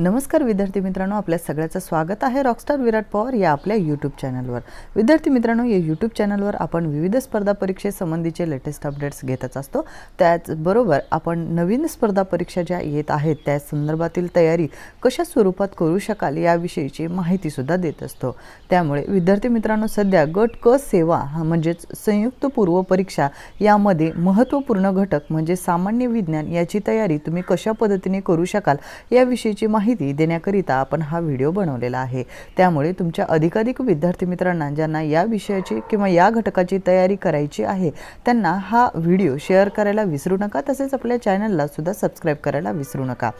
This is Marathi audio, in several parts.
नमस्कार विद्यार्थी मित्रांनो आपल्या सगळ्याचं स्वागत आहे रॉकस्टार विराट पवार या आपल्या यूट्यूब चॅनलवर विद्यार्थी मित्रांनो या यूट्यूब चॅनलवर आपण विविध स्पर्धा परीक्षेसंबंधीचे लेटेस्ट अपडेट्स घेतच असतो त्याचबरोबर आपण नवीन स्पर्धा परीक्षा ज्या येत आहेत त्या संदर्भातील तयारी कशा स्वरूपात करू शकाल याविषयीची माहितीसुद्धा देत असतो त्यामुळे विद्यार्थी मित्रांनो सध्या गट क सेवा म्हणजेच संयुक्त पूर्व परीक्षा यामध्ये महत्त्वपूर्ण घटक म्हणजे सामान्य विज्ञान याची तयारी तुम्ही कशा पद्धतीने करू शकाल याविषयीची माहिती माहिती देण्याकरिता आपण हा व्हिडिओ बनवलेला आहे त्यामुळे तुमच्या अधिकाधिक विद्यार्थी मित्रांना ज्यांना या विषयाची किंवा या घटकाची तयारी करायची आहे त्यांना हा व्हिडिओ शेअर करायला विसरू नका तसेच आपल्या चॅनलला सुद्धा सबस्क्राईब करायला विसरू नका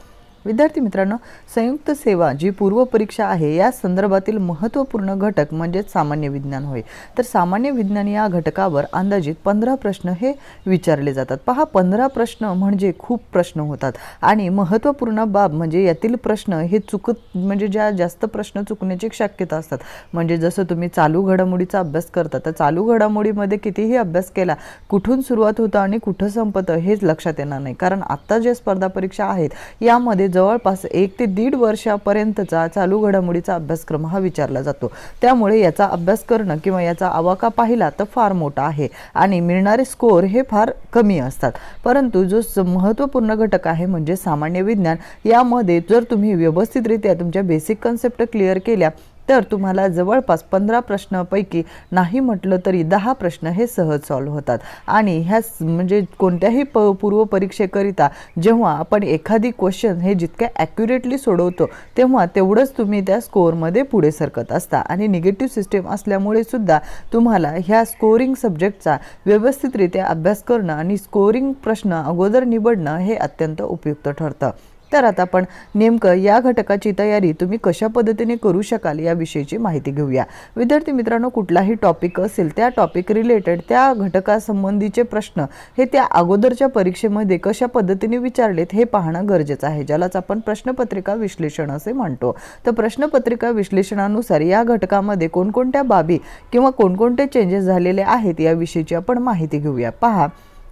विद्यार्थी मित्रांनो संयुक्त सेवा जी पूर्वपरीक्षा आहे या संदर्भातील महत्त्वपूर्ण घटक म्हणजेच सामान्य विज्ञान होय तर सामान्य विज्ञान या घटकावर अंदाजित पंधरा प्रश्न हे विचारले जातात पहा पंधरा प्रश्न म्हणजे खूप प्रश्न होतात आणि महत्त्वपूर्ण बाब म्हणजे यातील प्रश्न हे चुकत म्हणजे ज्या जास्त प्रश्न चुकण्याची शक्यता असतात म्हणजे जसं तुम्ही चालू घडामोडीचा अभ्यास करता तर चालू घडामोडीमध्ये कितीही अभ्यास केला कुठून सुरुवात होतं आणि कुठं संपतं हेच लक्षात येणार नाही कारण आत्ता ज्या स्पर्धा परीक्षा आहेत यामध्ये जवळपास एक ते दीड वर्षापर्यंतचा चालू घडामोडीचा अभ्यासक्रम हा विचारला जातो त्यामुळे याचा अभ्यास करणं किंवा याचा आवाका पाहिला तर फार मोठा आहे आणि मिळणारे स्कोअर हे फार कमी असतात परंतु जो महत्त्वपूर्ण घटक आहे म्हणजे सामान्य विज्ञान यामध्ये जर तुम्ही व्यवस्थितरित्या तुमच्या बेसिक कन्सेप्ट क्लिअर केल्या तर तुम्हाला जवळपास पंधरा प्रश्नापैकी नाही म्हटलं तरी दहा प्रश्न हे सहज सॉल्व्ह होतात आणि ह्या म्हणजे कोणत्याही प पूर्वपरीक्षेकरिता जेव्हा आपण एखादी क्वेश्चन हे जितक्या ॲक्युरेटली सोडवतो तेव्हा तेवढंच तुम्ही त्या स्कोअरमध्ये पुढे सरकत असता आणि निगेटिव्ह सिस्टीम असल्यामुळे सुद्धा तुम्हाला ह्या स्कोरिंग सब्जेक्टचा व्यवस्थितरित्या अभ्यास करणं आणि स्कोरिंग प्रश्न अगोदर निवडणं हे अत्यंत उपयुक्त ठरतं तर आता आपण नेमकं या घटकाची तयारी तुम्ही कशा पद्धतीने करू शकाल विषयीची माहिती घेऊया विद्यार्थी मित्रांनो कुठलाही टॉपिक असेल त्या टॉपिक रिलेटेड त्या घटकासंबंधीचे प्रश्न हे त्या अगोदरच्या परीक्षेमध्ये कशा पद्धतीने विचारलेत हे पाहणं गरजेचं आहे ज्यालाच आपण प्रश्नपत्रिका विश्लेषण असे म्हणतो तर प्रश्नपत्रिका विश्लेषणानुसार या घटकामध्ये कोणकोणत्या बाबी किंवा कोणकोणते चेंजेस झालेले आहेत याविषयीची आपण माहिती घेऊया पहा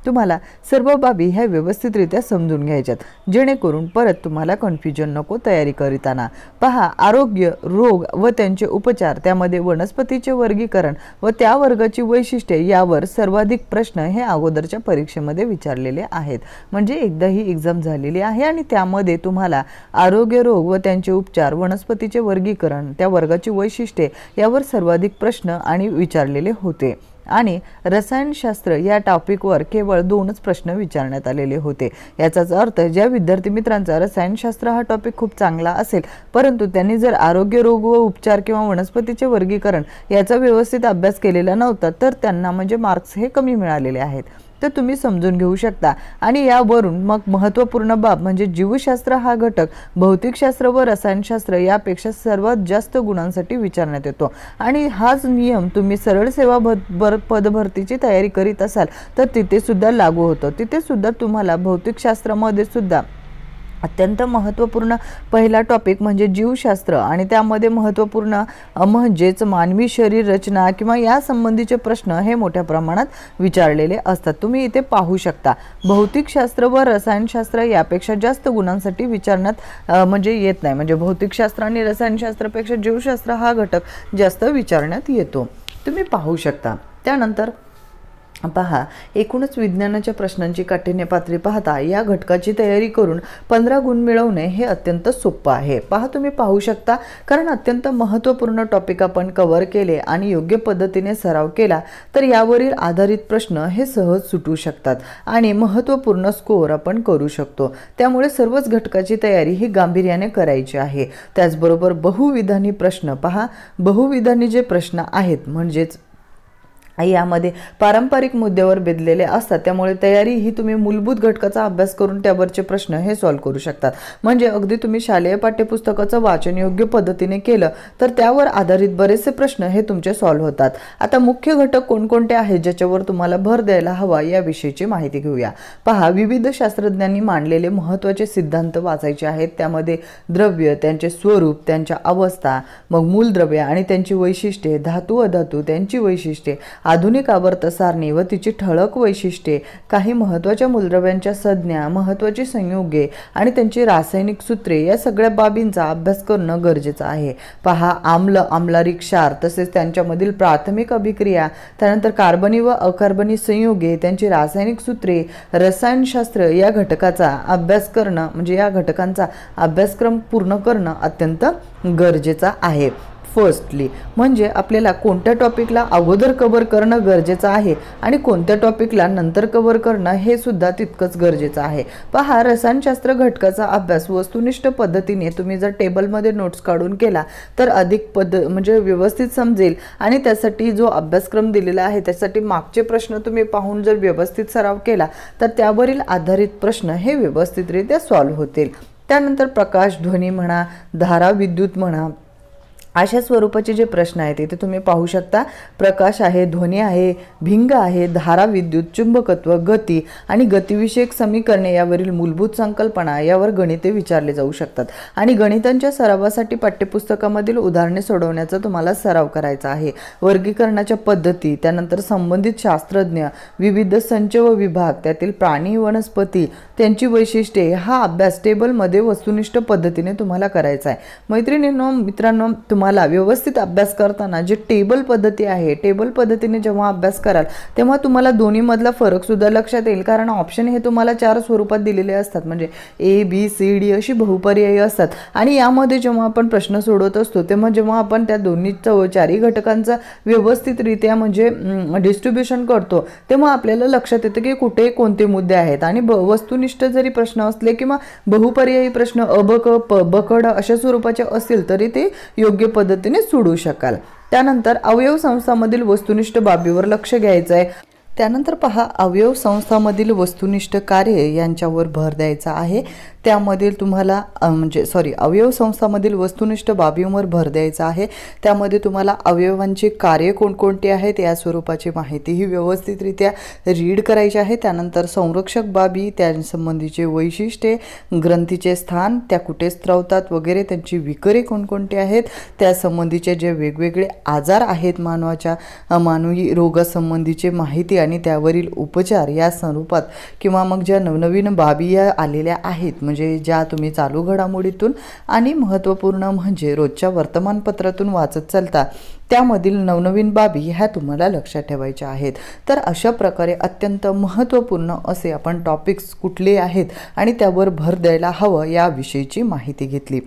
तुम्हाला सर्व बाबी ह्या व्यवस्थितरित्या समजून घ्यायच्यात जेणेकरून परत तुम्हाला कन्फ्युजन नको तयारी करीताना पहा आरोग्य रोग व त्यांचे उपचार त्यामध्ये वनस्पतीचे वर्गीकरण व त्या वर्गाची वैशिष्ट्ये यावर सर्वाधिक प्रश्न हे अगोदरच्या परीक्षेमध्ये विचारलेले आहेत म्हणजे एकदा ही एक्झाम झालेली आहे आणि त्यामध्ये तुम्हाला आरोग्य रोग व त्यांचे उपचार वनस्पतीचे वर्गीकरण त्या वर्गाची वैशिष्ट्ये यावर सर्वाधिक प्रश्न आणि विचारलेले होते आणि रसायनशास्त्र या टॉपिकवर केवळ दोनच प्रश्न विचारण्यात आलेले होते याचाच अर्थ ज्या विद्यार्थी मित्रांचा रसायनशास्त्र हा टॉपिक खूप चांगला असेल परंतु त्यांनी जर आरोग्य रोग व उपचार किंवा वनस्पतीचे वर्गीकरण याचा व्यवस्थित अभ्यास केलेला नव्हता तर त्यांना म्हणजे मार्क्स हे कमी मिळालेले आहेत तर तुम्ही समजून घेऊ शकता आणि यावरून मग महत्त्वपूर्ण बाब म्हणजे जीवशास्त्र हा घटक भौतिकशास्त्र व रसायनशास्त्र यापेक्षा सर्वात जास्त गुणांसाठी विचारण्यात येतो आणि हाच नियम तुम्ही सरळ सेवा भर पदभरतीची तयारी करीत असाल तर तिथे सुद्धा लागू होतो तिथे सुद्धा तुम्हाला भौतिकशास्त्रामध्ये सुद्धा अत्यंत महत्त्वपूर्ण पहिला टॉपिक म्हणजे जीवशास्त्र आणि त्यामध्ये महत्त्वपूर्ण म्हणजेच मानवी शरीर रचना किंवा या संबंधीचे प्रश्न हे मोठ्या प्रमाणात विचारलेले असतात तुम्ही इथे पाहू शकता भौतिकशास्त्र व रसायनशास्त्र यापेक्षा जास्त गुणांसाठी विचारण्यात म्हणजे येत नाही म्हणजे भौतिकशास्त्र आणि रसायनशास्त्रापेक्षा जीवशास्त्र हा घटक जास्त विचारण्यात येतो तुम्ही पाहू शकता त्यानंतर पहा एकूणच विज्ञानाच्या प्रश्नांची काठिण्य पातळी पाहता या घटकाची तयारी करून पंधरा गुण मिळवणे हे अत्यंत सोपं आहे पहा तुम्ही पाहू शकता कारण अत्यंत महत्त्वपूर्ण टॉपिक आपण कव्हर केले आणि योग्य पद्धतीने सराव केला तर यावरील आधारित प्रश्न हे सहज सुटू शकतात आणि महत्त्वपूर्ण स्कोअर आपण करू शकतो त्यामुळे सर्वच घटकाची तयारी ही गांभीर्याने करायची आहे त्याचबरोबर बहुविधानी प्रश्न पहा बहुविधानी जे प्रश्न आहेत म्हणजेच यामध्ये पारंपरिक मुद्द्यावर बेदलेले असतात त्यामुळे तयारी ही तुम्ही मूलभूत घटकाचा अभ्यास करून त्यावरचे प्रश्न हे सॉल्व्ह करू शकतात म्हणजे अगदी तुम्ही शालेय पाठ्यपुस्तकाचं वाचन योग्य पद्धतीने केलं तर त्यावर आधारित बरेचसे प्रश्न हे तुमचे सॉल्व्ह होतात आता मुख्य घटक कोणकोणते आहेत ज्याच्यावर तुम्हाला भर द्यायला हवा याविषयीची माहिती घेऊया पहा विविध शास्त्रज्ञांनी मांडलेले महत्त्वाचे सिद्धांत वाचायचे आहेत त्यामध्ये द्रव्य त्यांचे स्वरूप त्यांच्या अवस्था मग मूलद्रव्य आणि त्यांची वैशिष्ट्ये धातू अधातू त्यांची वैशिष्ट्ये आधुनिक सारणी व तिची ठळक वैशिष्ट्ये काही महत्त्वाच्या मूलद्रव्यांच्या संज्ञा महत्त्वाची संयोगे आणि त्यांची रासायनिक सूत्रे या सगळ्या बाबींचा अभ्यास करणं गरजेचं आहे पहा आम्ल आम्लारी क्षार तसेच त्यांच्यामधील प्राथमिक अभिक्रिया त्यानंतर कार्बनी व अकार्बनी संयोगे त्यांची रासायनिक सूत्रे रसायनशास्त्र या घटकाचा अभ्यास करणं म्हणजे या घटकांचा अभ्यासक्रम पूर्ण करणं अत्यंत गरजेचं आहे फर्स्टली म्हणजे आपल्याला कोणत्या टॉपिकला अगोदर कवर करणं गरजेचं आहे आणि कोणत्या टॉपिकला नंतर कवर करणं हे सुद्धा तितकंच गरजेचं आहे पहा रसायनशास्त्र घटकाचा अभ्यास वस्तुनिष्ठ पद्धतीने तुम्ही जर टेबलमध्ये नोट्स काढून केला तर अधिक पद म्हणजे व्यवस्थित समजेल आणि त्यासाठी जो अभ्यासक्रम दिलेला आहे त्यासाठी मागचे प्रश्न तुम्ही पाहून जर व्यवस्थित सराव केला तर त्यावरील आधारित प्रश्न हे व्यवस्थितरित्या सॉल्व्ह होतील त्यानंतर प्रकाश ध्वनी म्हणा धारा विद्युत म्हणा अशा स्वरूपाचे जे प्रश्न आहेत ते तुम्ही पाहू शकता प्रकाश आहे ध्वनी आहे भिंग आहे धारा विद्युत चुंबकत्व गती आणि गतिविषयक समीकरणे यावरील मूलभूत संकल्पना यावर गणिते विचारले जाऊ शकतात आणि गणितांच्या सरावासाठी पाठ्यपुस्तकामधील उदाहरणे सोडवण्याचा तुम्हाला सराव करायचा आहे वर्गीकरणाच्या पद्धती त्यानंतर संबंधित शास्त्रज्ञ विविध संच व विभाग त्यातील प्राणी वनस्पती त्यांची वैशिष्ट्ये हा अभ्यास टेबलमध्ये वस्तुनिष्ठ पद्धतीने तुम्हाला करायचा आहे मैत्रिणींनो मित्रांनो तुम्हाला तुम्हाला व्यवस्थित अभ्यास करताना जे टेबल पद्धती आहे टेबल पद्धतीने जेव्हा अभ्यास कराल तेव्हा तुम्हाला दोन्हीमधला सुद्धा लक्षात येईल कारण ऑप्शन हे तुम्हाला चार स्वरूपात दिलेले असतात म्हणजे ए बी सी डी अशी बहुपर्यायी असतात आणि यामध्ये जेव्हा आपण प्रश्न सोडवत असतो तेव्हा जेव्हा आपण त्या दोन्ही चारही घटकांचा व्यवस्थितरित्या म्हणजे डिस्ट्रीब्युशन करतो तेव्हा आपल्याला लक्षात येतं की कुठे कोणते मुद्दे आहेत आणि ब वस्तुनिष्ठ जरी प्रश्न असले किंवा बहुपर्यायी प्रश्न अबक प बकड अशा स्वरूपाचे असतील तरी ते योग्य पद्धतीने सोडू शकाल त्यानंतर अवयव संस्थामधील वस्तुनिष्ठ बाबीवर लक्ष घ्यायचं आहे त्यानंतर पहा अवयव संस्थामधील वस्तुनिष्ठ कार्य यांच्यावर भर द्यायचा आहे त्यामधील तुम्हाला म्हणजे सॉरी अवयव संस्थामधील वस्तुनिष्ठ बाबींवर भर द्यायचा आहे त्यामध्ये तुम्हाला अवयवांची कार्य कोणकोणती आहेत या स्वरूपाची माहिती ही व्यवस्थितरित्या रीड करायची आहे त्यानंतर संरक्षक बाबी त्यासंबंधीचे वैशिष्ट्ये ग्रंथीचे स्थान त्या कुठे स्त्रवतात वगैरे त्यांची विकरे कोणकोणती आहेत त्यासंबंधीचे जे वेगवेगळे आजार आहेत मानवाच्या मानवी रोगासंबंधीचे माहिती आणि त्यावरील उपचार या स्वरूपात किंवा मग ज्या नवनवीन बाबी या आलेल्या आहेत म्हणजे म्हणजे ज्या तुम्ही चालू घडामोडीतून आणि महत्त्वपूर्ण म्हणजे रोजच्या वर्तमानपत्रातून वाचत चालता त्यामधील नवनवीन बाबी ह्या तुम्हाला लक्षात ठेवायच्या आहेत तर अशा प्रकारे अत्यंत महत्त्वपूर्ण असे आपण टॉपिक्स कुठले आहेत आणि त्यावर भर द्यायला हवं याविषयीची माहिती घेतली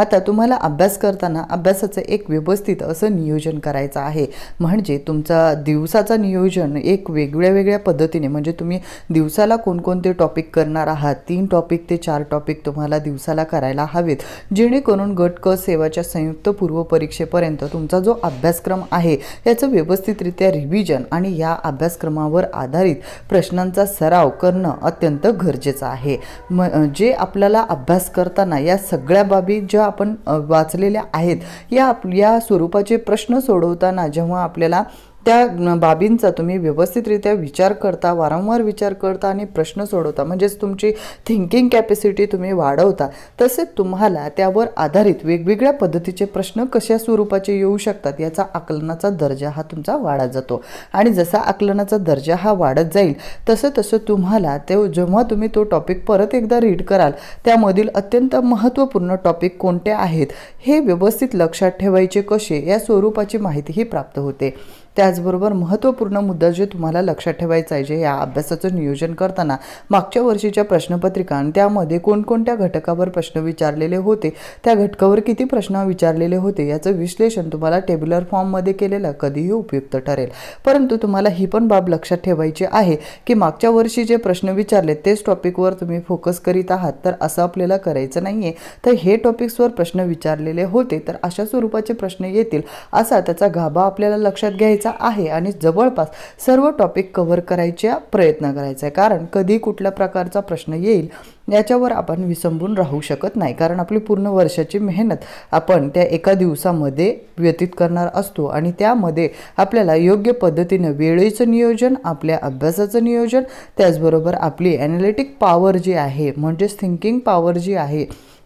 आता तुम्हाला अभ्यास करताना अभ्यासाचं एक व्यवस्थित असं नियोजन करायचं आहे म्हणजे तुमचा दिवसाचं नियोजन एक वेगळ्या वेगळ्या पद्धतीने म्हणजे तुम्ही दिवसाला कोणकोणते टॉपिक करणार आहात तीन टॉपिक ते चार टॉपिक तुम्हाला दिवसाला करायला हवेत जेणेकरून गट क सेवाच्या संयुक्त पूर्व परीक्षेपर्यंत तुमचा जो अभ्यासक्रम आहे याचं व्यवस्थितरित्या रिव्हिजन आणि या अभ्यासक्रमावर आधारित प्रश्नांचा सराव करणं अत्यंत गरजेचं आहे म जे आपल्याला अभ्यास करताना या सगळ्या बाबी ज्या आपण वाचलेल्या आहेत या आप या स्वरूपाचे प्रश्न सोडवताना जेव्हा आपल्याला त्या बाबींचा तुम्ही व्यवस्थितरित्या विचार करता वारंवार विचार करता आणि प्रश्न सोडवता म्हणजेच तुमची थिंकिंग कॅपॅसिटी तुम्ही वाढवता तसे तुम्हाला त्यावर आधारित वेगवेगळ्या पद्धतीचे प्रश्न कशा स्वरूपाचे येऊ शकतात याचा आकलनाचा दर्जा हा तुमचा वाढत जातो आणि जसा आकलनाचा दर्जा हा वाढत जाईल तसं तसं तुम्हाला ते जेव्हा तुम्ही तो टॉपिक परत एकदा रीड कराल त्यामधील अत्यंत महत्त्वपूर्ण टॉपिक कोणते आहेत हे व्यवस्थित लक्षात ठेवायचे कसे या स्वरूपाची माहितीही प्राप्त होते त्याचबरोबर महत्त्वपूर्ण मुद्दा जे तुम्हाला लक्षात ठेवायचा आहे जे या अभ्यासाचं नियोजन करताना मागच्या वर्षीच्या प्रश्नपत्रिका आणि त्यामध्ये कोणकोणत्या घटकावर प्रश्न विचारलेले होते त्या घटकावर किती प्रश्न विचारलेले होते याचं विश्लेषण तुम्हाला टेब्युलर फॉर्ममध्ये केलेलं कधीही उपयुक्त ठरेल परंतु तुम्हाला ही पण बाब लक्षात ठेवायची आहे की मागच्या वर्षी जे प्रश्न विचारले तेच टॉपिकवर तुम्ही फोकस करीत आहात तर असं आपल्याला करायचं नाही आहे तर हे टॉपिक्सवर प्रश्न विचारलेले होते तर अशा स्वरूपाचे प्रश्न येतील असा त्याचा गाभा आपल्याला लक्षात घ्यायचा करायचा आहे आणि जवळपास सर्व टॉपिक कव्हर करायच्या प्रयत्न करायचा आहे कारण कधी कुठल्या प्रकारचा प्रश्न येईल याच्यावर आपण विसंबून राहू शकत नाही कारण आपली पूर्ण वर्षाची मेहनत आपण त्या एका दिवसामध्ये व्यतीत करणार असतो आणि त्यामध्ये आपल्याला योग्य पद्धतीनं वेळेचं नियोजन आपल्या अभ्यासाचं नियोजन त्याचबरोबर आपली ॲनालिटिक पॉवर जी आहे म्हणजेच थिंकिंग पॉवर जी आहे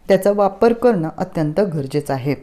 त्याचा वापर करणं अत्यंत गरजेचं आहे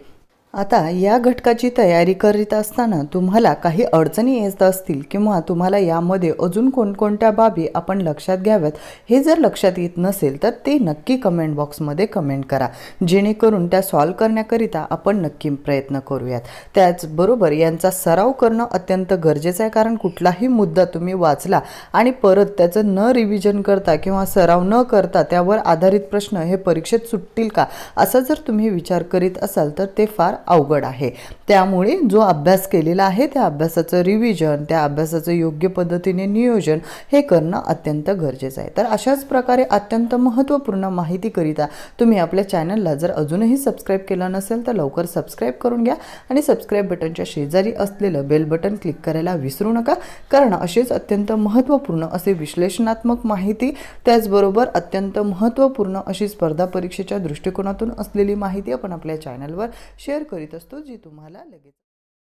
आता या घटकाची तयारी करीत असताना तुम्हाला काही अडचणी येत असतील किंवा तुम्हाला यामध्ये अजून कोणकोणत्या बाबी आपण लक्षात घ्याव्यात हे जर लक्षात येत नसेल तर ते नक्की कमेंट बॉक्समध्ये कमेंट करा जेणेकरून त्या सॉल्व करण्याकरिता आपण नक्की प्रयत्न करूयात त्याचबरोबर यांचा सराव करणं अत्यंत गरजेचं आहे कारण कुठलाही मुद्दा तुम्ही वाचला आणि परत त्याचं न रिव्हिजन करता किंवा सराव न करता त्यावर आधारित प्रश्न हे परीक्षेत सुटतील का असा जर तुम्ही विचार करीत असाल तर ते फार अवघड आहे त्यामुळे जो अभ्यास केलेला आहे त्या अभ्यासाचं रिव्हिजन त्या अभ्यासाचं योग्य पद्धतीने नियोजन हे करणं अत्यंत गरजेचं आहे तर अशाच प्रकारे अत्यंत महत्त्वपूर्ण माहितीकरिता तुम्ही आपल्या चॅनलला जर अजूनही सबस्क्राईब केलं नसेल तर लवकर सबस्क्राईब करून घ्या आणि सबस्क्राईब बटनच्या शेजारी असलेलं बेल बटन क्लिक करायला विसरू नका कारण असेच अत्यंत महत्त्वपूर्ण असे विश्लेषणात्मक माहिती त्याचबरोबर अत्यंत महत्त्वपूर्ण अशी स्पर्धा परीक्षेच्या दृष्टिकोनातून असलेली माहिती आपण आपल्या चॅनलवर शेअर करीत असतो जी तुम्हाला लगेच